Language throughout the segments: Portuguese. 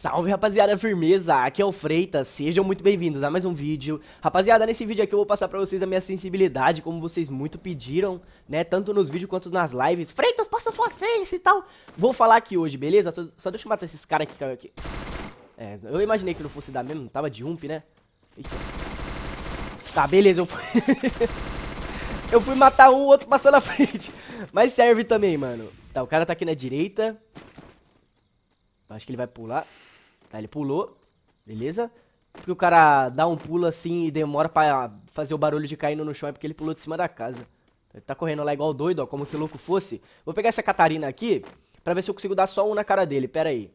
Salve rapaziada, firmeza, aqui é o Freitas, sejam muito bem-vindos a mais um vídeo Rapaziada, nesse vídeo aqui eu vou passar pra vocês a minha sensibilidade, como vocês muito pediram, né, tanto nos vídeos quanto nas lives Freitas, passa sua sense e tal Vou falar aqui hoje, beleza? Só deixa eu matar esses caras que caiu aqui É, eu imaginei que não fosse dar mesmo, tava de ump, né? Eita. Tá, beleza, eu fui... eu fui matar um, o outro passou na frente Mas serve também, mano Tá, o cara tá aqui na direita Acho que ele vai pular. Tá, ele pulou. Beleza? Porque o cara dá um pulo assim e demora pra fazer o barulho de caindo no chão é porque ele pulou de cima da casa. Ele tá correndo lá igual doido, ó, como se louco fosse. Vou pegar essa Catarina aqui pra ver se eu consigo dar só um na cara dele. Pera aí.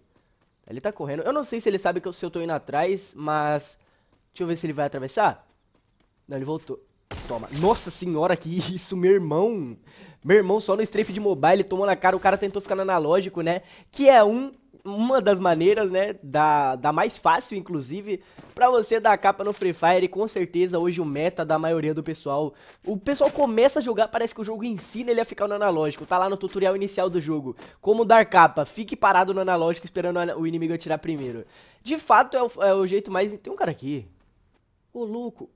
Ele tá correndo. Eu não sei se ele sabe que eu, se eu tô indo atrás, mas... Deixa eu ver se ele vai atravessar. Não, ele voltou. Toma. Nossa senhora, que isso, meu irmão. Meu irmão só no strafe de mobile tomou na cara, o cara tentou ficar no analógico, né? Que é um uma das maneiras, né, da, da mais fácil, inclusive, para você dar capa no Free Fire, e com certeza hoje o meta da maioria do pessoal, o pessoal começa a jogar, parece que o jogo ensina ele a ficar no analógico, tá lá no tutorial inicial do jogo, como dar capa, fique parado no analógico esperando o inimigo atirar primeiro. De fato, é o, é o jeito mais... Tem um cara aqui. Ô, louco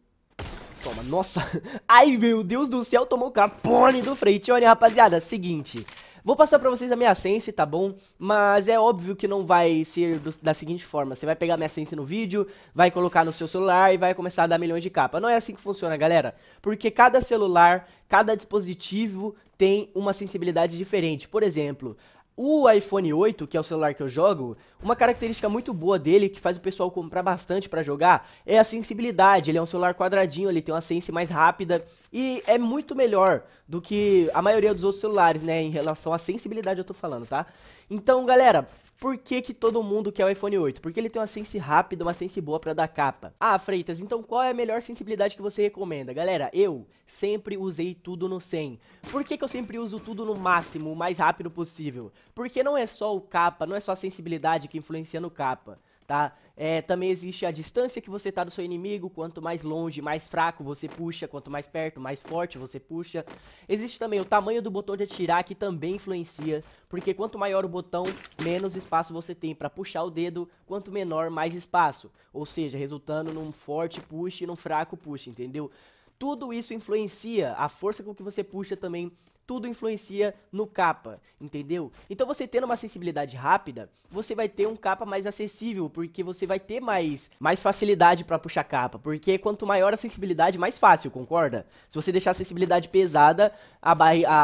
toma. Nossa. Ai, meu Deus do céu, tomou o capone do olha rapaziada. Seguinte. Vou passar pra vocês a minha Sense, tá bom? Mas é óbvio que não vai ser do, da seguinte forma. Você vai pegar minha Sense no vídeo, vai colocar no seu celular e vai começar a dar milhões de capa. Não é assim que funciona, galera. Porque cada celular, cada dispositivo tem uma sensibilidade diferente. Por exemplo, o iPhone 8, que é o celular que eu jogo, uma característica muito boa dele, que faz o pessoal comprar bastante para jogar, é a sensibilidade. Ele é um celular quadradinho, ele tem uma sense mais rápida e é muito melhor do que a maioria dos outros celulares, né, em relação à sensibilidade eu tô falando, tá? Então, galera, por que, que todo mundo quer o iPhone 8? Porque ele tem uma sense rápida, uma sense boa para dar capa. Ah, Freitas, então qual é a melhor sensibilidade que você recomenda? Galera, eu sempre usei tudo no 100. Por que, que eu sempre uso tudo no máximo, o mais rápido possível? Porque não é só o capa, não é só a sensibilidade que influencia no capa, tá? É, também existe a distância que você está do seu inimigo, quanto mais longe, mais fraco você puxa, quanto mais perto, mais forte você puxa. Existe também o tamanho do botão de atirar, que também influencia, porque quanto maior o botão, menos espaço você tem para puxar o dedo, quanto menor, mais espaço. Ou seja, resultando num forte push e num fraco push, entendeu? Tudo isso influencia, a força com que você puxa também tudo influencia no capa, entendeu? Então você tendo uma sensibilidade rápida, você vai ter um capa mais acessível, porque você vai ter mais, mais facilidade para puxar capa, porque quanto maior a sensibilidade, mais fácil, concorda? Se você deixar a sensibilidade pesada, a,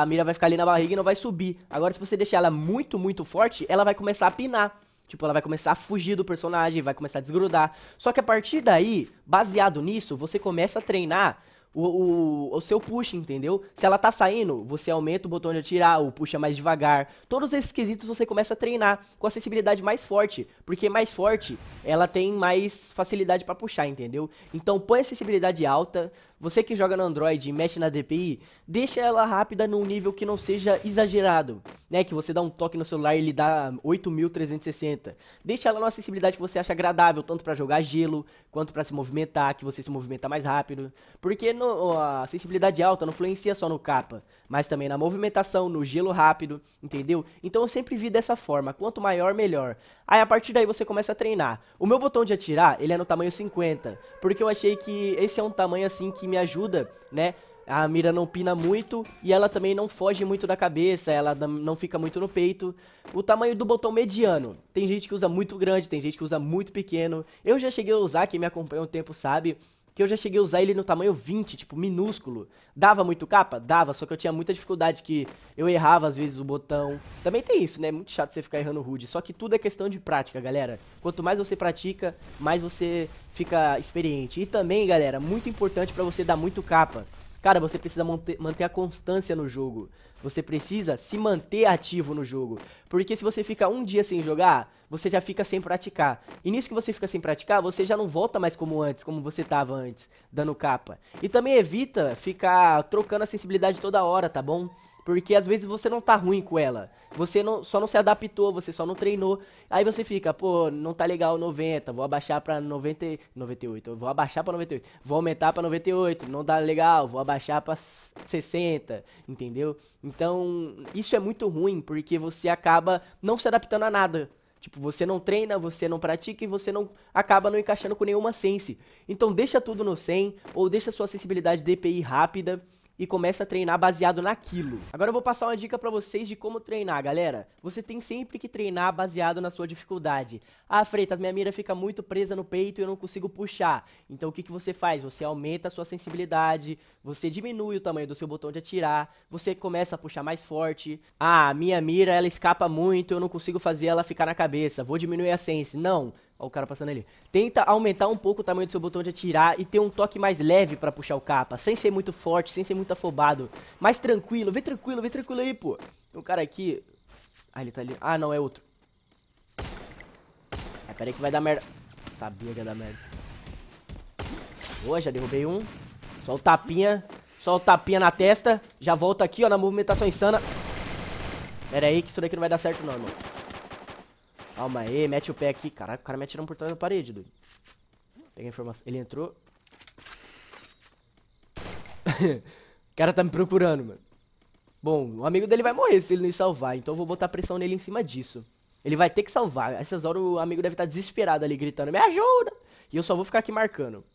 a mira vai ficar ali na barriga e não vai subir. Agora se você deixar ela muito, muito forte, ela vai começar a pinar. Tipo, ela vai começar a fugir do personagem, vai começar a desgrudar. Só que a partir daí, baseado nisso, você começa a treinar o, o, o seu push, entendeu? Se ela tá saindo, você aumenta o botão de atirar, o puxa é mais devagar. Todos esses quesitos você começa a treinar com a sensibilidade mais forte, porque mais forte ela tem mais facilidade para puxar, entendeu? Então põe a sensibilidade alta, você que joga no Android e mexe na DPI, deixa ela rápida num nível que não seja exagerado, né? Que você dá um toque no celular e ele dá 8360. Deixa ela numa acessibilidade que você acha agradável, tanto para jogar gelo, quanto para se movimentar, que você se movimenta mais rápido. Porque no, a acessibilidade alta não influencia só no capa, mas também na movimentação, no gelo rápido, entendeu? Então eu sempre vi dessa forma, quanto maior, melhor. Aí a partir daí você começa a treinar. O meu botão de atirar, ele é no tamanho 50, porque eu achei que esse é um tamanho assim que me ajuda, né? A mira não pina muito e ela também não foge muito da cabeça, ela não fica muito no peito. O tamanho do botão mediano. Tem gente que usa muito grande, tem gente que usa muito pequeno. Eu já cheguei a usar, quem me acompanha um tempo sabe que eu já cheguei a usar ele no tamanho 20, tipo, minúsculo. Dava muito capa? Dava, só que eu tinha muita dificuldade que eu errava às vezes o botão. Também tem isso, né? É muito chato você ficar errando o HUD. Só que tudo é questão de prática, galera. Quanto mais você pratica, mais você fica experiente. E também, galera, muito importante pra você dar muito capa. Cara, você precisa manter, manter a constância no jogo. Você precisa se manter ativo no jogo. Porque se você fica um dia sem jogar, você já fica sem praticar. E nisso que você fica sem praticar, você já não volta mais como antes, como você tava antes, dando capa. E também evita ficar trocando a sensibilidade toda hora, tá bom? Porque às vezes você não tá ruim com ela. Você não, só não se adaptou, você só não treinou. Aí você fica, pô, não tá legal 90, vou abaixar pra 90, 98. Vou abaixar pra 98. Vou aumentar pra 98, não dá legal, vou abaixar pra 60, entendeu? Então, isso é muito ruim porque você acaba não se adaptando a nada. Tipo, você não treina, você não pratica e você não acaba não encaixando com nenhuma sense. Então deixa tudo no 100 ou deixa sua sensibilidade DPI rápida e começa a treinar baseado naquilo. Agora eu vou passar uma dica para vocês de como treinar, galera. Você tem sempre que treinar baseado na sua dificuldade. Ah, Freitas, minha mira fica muito presa no peito e eu não consigo puxar. Então o que, que você faz? Você aumenta a sua sensibilidade, você diminui o tamanho do seu botão de atirar, você começa a puxar mais forte. Ah, minha mira ela escapa muito, eu não consigo fazer ela ficar na cabeça, vou diminuir a sense. Não, Olha o cara passando ali. Tenta aumentar um pouco o tamanho do seu botão de atirar e ter um toque mais leve pra puxar o capa. Sem ser muito forte, sem ser muito afobado. Mais tranquilo. Vem tranquilo, vem tranquilo aí, pô. O cara aqui... Ah, ele tá ali. Ah, não, é outro. Ah, pera aí que vai dar merda. Sabia que ia dar merda. Boa, já derrubei um. Só o tapinha. Só o tapinha na testa. Já volta aqui, ó, na movimentação insana. Pera aí que isso daqui não vai dar certo não, irmão. Calma aí, mete o pé aqui. Caraca, o cara me atirou por trás da parede, doido. Pega a informação. Ele entrou. o cara tá me procurando, mano. Bom, o amigo dele vai morrer se ele não salvar, então eu vou botar pressão nele em cima disso. Ele vai ter que salvar. Essas horas o amigo deve estar tá desesperado ali, gritando, me ajuda! E eu só vou ficar aqui marcando. O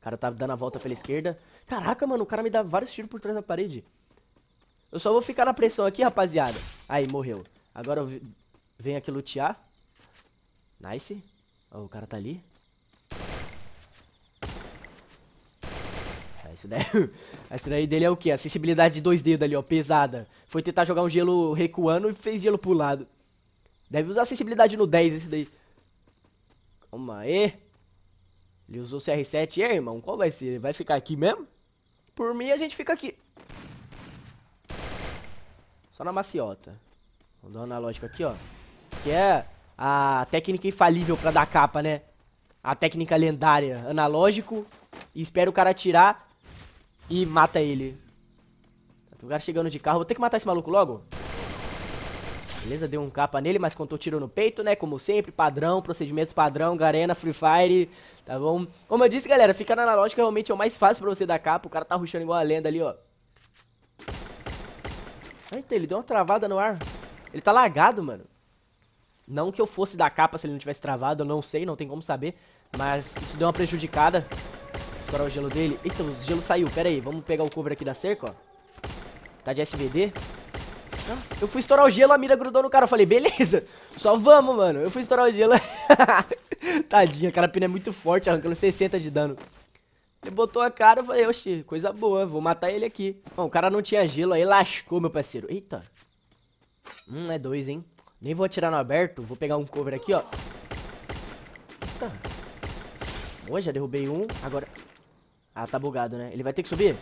cara tá dando a volta pela esquerda. Caraca, mano, o cara me dá vários tiros por trás da parede. Eu só vou ficar na pressão aqui, rapaziada. Aí, morreu. Agora eu Vem aqui lutear. Nice. Oh, o cara tá ali. Isso é, daí, isso daí dele é o que? A sensibilidade de dois dedos ali, ó, pesada. Foi tentar jogar um gelo recuando e fez gelo pro lado. Deve usar a sensibilidade no 10 esse daí. Calma aí. Ele usou CR7. E aí, irmão, qual vai ser? Vai ficar aqui mesmo? Por mim, a gente fica aqui. Só na maciota. Vou dar uma analógica aqui, ó que é? A técnica infalível pra dar capa, né? A técnica lendária. Analógico. E espera o cara atirar. E mata ele. Tá, o cara chegando de carro. Vou ter que matar esse maluco logo. Beleza, deu um capa nele, mas contou tiro no peito, né? Como sempre, padrão, procedimento padrão, Garena, Free Fire, tá bom? Como eu disse, galera, ficar na analógica realmente é o mais fácil pra você dar capa. O cara tá ruxando igual a lenda ali, ó. Eita, ele deu uma travada no ar. Ele tá lagado, mano. Não que eu fosse da capa se ele não tivesse travado, eu não sei, não tem como saber. Mas isso deu uma prejudicada. Estourar o gelo dele. Eita, o gelo saiu. Pera aí, vamos pegar o cover aqui da cerca, ó. Tá de FVD. Ah, eu fui estourar o gelo, a mira grudou no cara. Eu falei, beleza, só vamos, mano. Eu fui estourar o gelo. Tadinha, a carapina é muito forte, arrancando 60 de dano. Ele botou a cara, eu falei, oxi, coisa boa, vou matar ele aqui. Bom, o cara não tinha gelo, aí lascou, meu parceiro. Eita. Hum, é dois, hein. Nem vou atirar no aberto. Vou pegar um cover aqui, ó. Eita. Tá. Boa, já derrubei um. Agora... Ah, tá bugado, né? Ele vai ter que subir?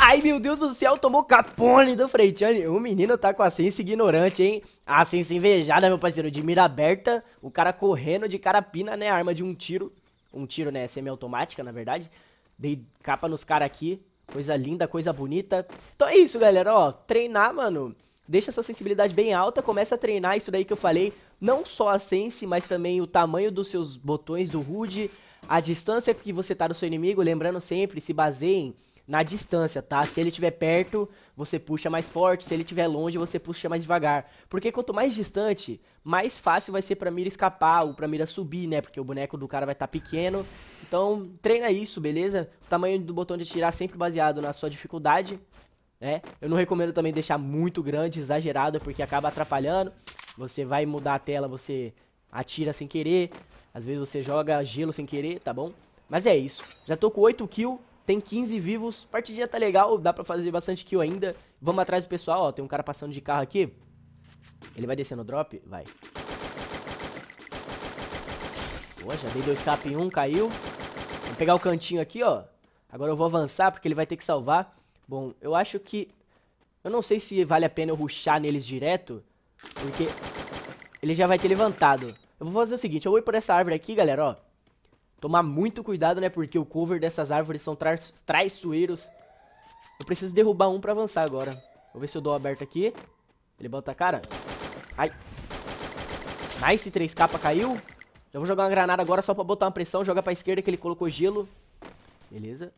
Ai, meu Deus do céu, tomou capone do frente O menino tá com a ciência ignorante, hein? A ciência invejada, meu parceiro, de mira aberta. O cara correndo de carapina, né? Arma de um tiro. Um tiro, né? Semi-automática, na verdade. Dei capa nos caras aqui. Coisa linda, coisa bonita. Então é isso, galera, ó. Treinar, mano deixa sua sensibilidade bem alta, começa a treinar isso daí que eu falei, não só a sense, mas também o tamanho dos seus botões do HUD, a distância que você tá do seu inimigo, lembrando sempre, se baseiem na distância, tá? Se ele estiver perto, você puxa mais forte, se ele estiver longe, você puxa mais devagar. Porque quanto mais distante, mais fácil vai ser pra mira escapar ou pra mira subir, né? Porque o boneco do cara vai estar tá pequeno. Então, treina isso, beleza? O tamanho do botão de atirar sempre baseado na sua dificuldade né? Eu não recomendo também deixar muito grande, exagerada, porque acaba atrapalhando. Você vai mudar a tela, você atira sem querer. Às vezes você joga gelo sem querer, tá bom? Mas é isso. Já tô com 8 kills, tem 15 vivos. Partidinha tá legal, dá pra fazer bastante kill ainda. Vamos atrás do pessoal, ó. Tem um cara passando de carro aqui. Ele vai descendo o drop? Vai. Boa, já dei dois cap em um, caiu. Vou pegar o cantinho aqui, ó. Agora eu vou avançar, porque ele vai ter que salvar. Bom, eu acho que... Eu não sei se vale a pena eu ruxar neles direto, porque ele já vai ter levantado. Eu vou fazer o seguinte, eu vou ir por essa árvore aqui, galera, ó. Tomar muito cuidado, né, porque o cover dessas árvores são tra traiçoeiros. Eu preciso derrubar um pra avançar agora. Vou ver se eu dou aberto aqui. Ele bota a cara. Ai. Nice, 3 capa caiu. Já vou jogar uma granada agora só pra botar uma pressão. Joga pra esquerda que ele colocou gelo. Beleza.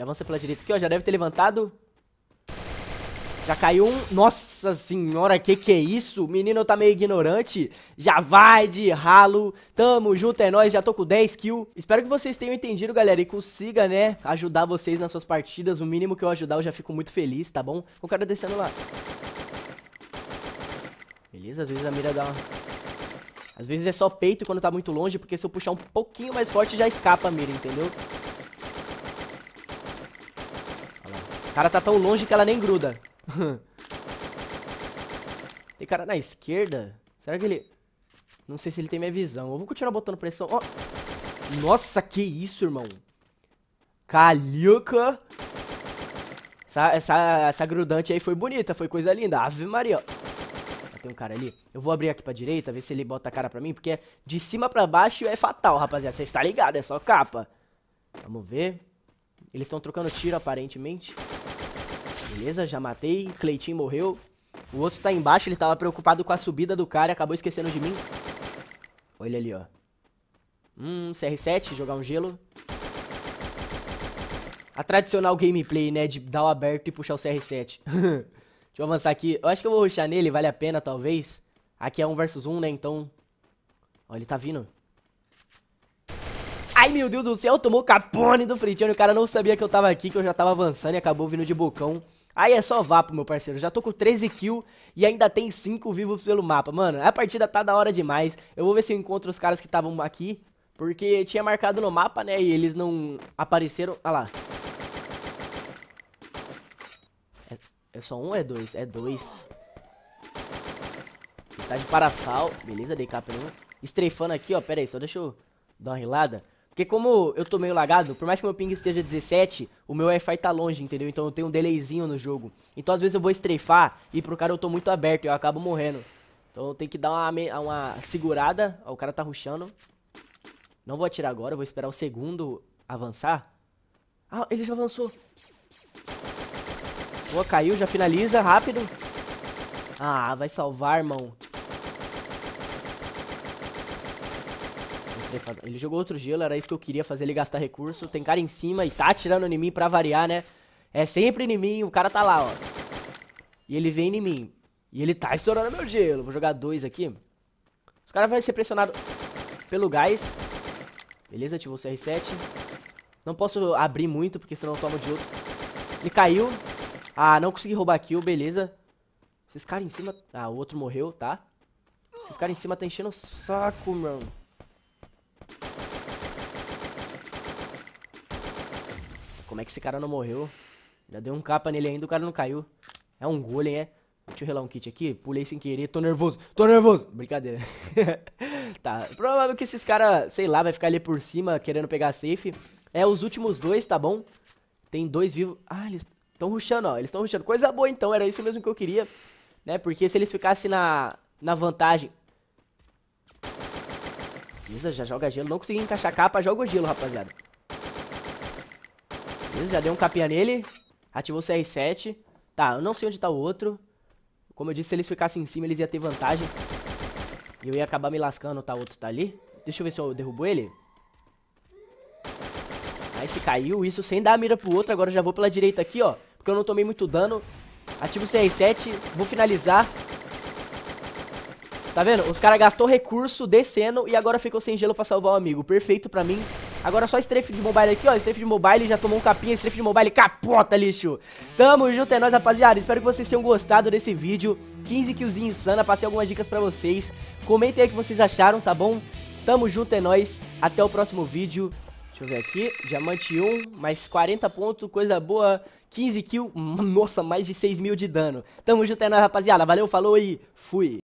Já avança pela direita aqui, ó. Já deve ter levantado. Já caiu um. Nossa senhora, que que é isso? Menino tá meio ignorante. Já vai de ralo. Tamo junto, é nóis. Já tô com 10 kills. Espero que vocês tenham entendido, galera. E consiga, né, ajudar vocês nas suas partidas. O mínimo que eu ajudar, eu já fico muito feliz, tá bom? O cara descendo lá. Beleza, às vezes a mira dá uma... Às vezes é só peito quando tá muito longe, porque se eu puxar um pouquinho mais forte já escapa a mira, entendeu? cara tá tão longe que ela nem gruda. e cara na esquerda? Será que ele... Não sei se ele tem minha visão. Eu vou continuar botando pressão. Oh. Nossa, que isso, irmão. Calica. Essa, essa, essa grudante aí foi bonita, foi coisa linda. Ave Maria. Tem um cara ali. Eu vou abrir aqui pra direita, ver se ele bota a cara pra mim, porque de cima pra baixo é fatal, rapaziada. Você está ligado, é só capa. Vamos ver. Eles estão trocando tiro, aparentemente. Beleza, já matei. Cleitinho morreu. O outro tá embaixo, ele tava preocupado com a subida do cara, acabou esquecendo de mim. Olha ali, ó. Hum, CR7, jogar um gelo. A tradicional gameplay, né, de dar o aberto e puxar o CR7. Deixa eu avançar aqui. Eu acho que eu vou ruxar nele, vale a pena, talvez. Aqui é um versus um, né, então... Ó, ele tá vindo. Ai, meu Deus do céu, tomou capone do Fritinho. O cara não sabia que eu tava aqui, que eu já tava avançando e acabou vindo de bocão. Aí é só vapo, meu parceiro. Já tô com 13 kills e ainda tem 5 vivos pelo mapa. Mano, a partida tá da hora demais. Eu vou ver se eu encontro os caras que estavam aqui. Porque tinha marcado no mapa, né? E eles não apareceram. Ah lá. É, é só um ou é dois? É dois. Tá de parasal, Beleza, dei capa. Estreifando aqui, ó. Pera aí, só deixa eu dar uma rilada. Porque como eu tô meio lagado, por mais que meu ping esteja 17, o meu Wi-Fi tá longe, entendeu? Então eu tenho um delayzinho no jogo. Então às vezes eu vou estreifar e pro cara eu tô muito aberto e eu acabo morrendo. Então tem que dar uma, uma segurada. Ó, o cara tá ruxando. Não vou atirar agora, vou esperar o segundo avançar. Ah, ele já avançou. Boa, caiu, já finaliza, rápido. Ah, vai salvar, irmão. Ele jogou outro gelo, era isso que eu queria fazer ele gastar recurso. Tem cara em cima e tá atirando em mim pra variar, né? É sempre em mim, o cara tá lá, ó. E ele vem em mim. E ele tá estourando meu gelo. Vou jogar dois aqui. Os caras vão ser pressionados pelo gás. Beleza, ativou o CR7. Não posso abrir muito, porque senão eu tomo de outro. Ele caiu. Ah, não consegui roubar kill, beleza. Esses caras em cima... Ah, o outro morreu, tá? Esses caras em cima tá enchendo o saco, mano. como é que esse cara não morreu? Já deu um capa nele ainda, o cara não caiu. É um golem, é? Deixa eu relar um kit aqui. Pulei sem querer, tô nervoso, tô nervoso. Brincadeira. tá, provável é que esses caras, sei lá, vai ficar ali por cima querendo pegar safe. É os últimos dois, tá bom? Tem dois vivos. Ah, eles estão rushando, ó. Eles estão rushando. Coisa boa então, era isso mesmo que eu queria. Né, porque se eles ficassem na, na vantagem... Beleza, já joga gelo. Não consegui encaixar capa, joga o gelo, rapaziada. Beleza, já dei um capinha nele. Ativou o CR7. Tá, eu não sei onde tá o outro. Como eu disse, se eles ficassem em cima, eles iam ter vantagem. E eu ia acabar me lascando, tá? O outro tá ali. Deixa eu ver se eu derrubo ele. Aí se caiu, isso sem dar a mira pro outro. Agora eu já vou pela direita aqui, ó. Porque eu não tomei muito dano. Ativo o CR7, vou finalizar. Tá vendo? Os caras gastou recurso descendo e agora ficou sem gelo pra salvar o amigo. Perfeito pra mim. Agora só strafe de mobile aqui, ó. Strafe de mobile já tomou um capinha. Strafe de mobile capota, lixo. Tamo junto, é nóis, rapaziada. Espero que vocês tenham gostado desse vídeo. 15 kills insana. Passei algumas dicas pra vocês. Comentem aí o que vocês acharam, tá bom? Tamo junto, é nóis. Até o próximo vídeo. Deixa eu ver aqui. Diamante 1, mais 40 pontos, coisa boa. 15 kills. Nossa, mais de 6 mil de dano. Tamo junto, é nóis, rapaziada. Valeu, falou e fui.